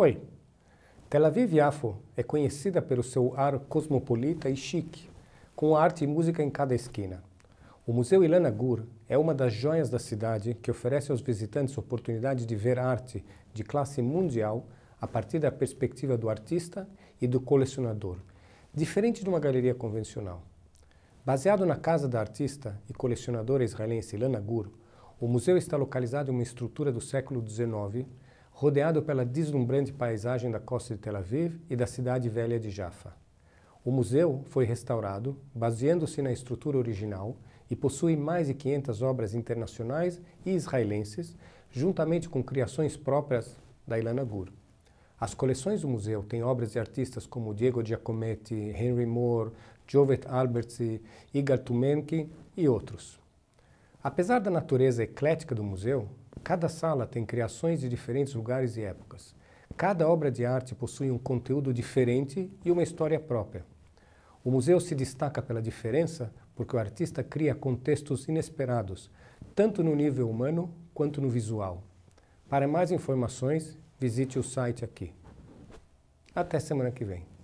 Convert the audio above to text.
Oi. Tel Aviv Yafo é conhecida pelo seu ar cosmopolita e chique, com arte e música em cada esquina. O Museu Ilana Gur é uma das joias da cidade que oferece aos visitantes a oportunidade de ver arte de classe mundial a partir da perspectiva do artista e do colecionador, diferente de uma galeria convencional. Baseado na casa da artista e colecionadora israelense Ilana Gur, o museu está localizado em uma estrutura do século XIX rodeado pela deslumbrante paisagem da costa de Tel Aviv e da cidade velha de Jaffa. O museu foi restaurado, baseando-se na estrutura original, e possui mais de 500 obras internacionais e israelenses, juntamente com criações próprias da Ilana Gur. As coleções do museu têm obras de artistas como Diego Giacometti, Henry Moore, Jovet Albertsi, Igor Tumenki e outros. Apesar da natureza eclética do museu, Cada sala tem criações de diferentes lugares e épocas. Cada obra de arte possui um conteúdo diferente e uma história própria. O museu se destaca pela diferença porque o artista cria contextos inesperados, tanto no nível humano quanto no visual. Para mais informações, visite o site aqui. Até semana que vem.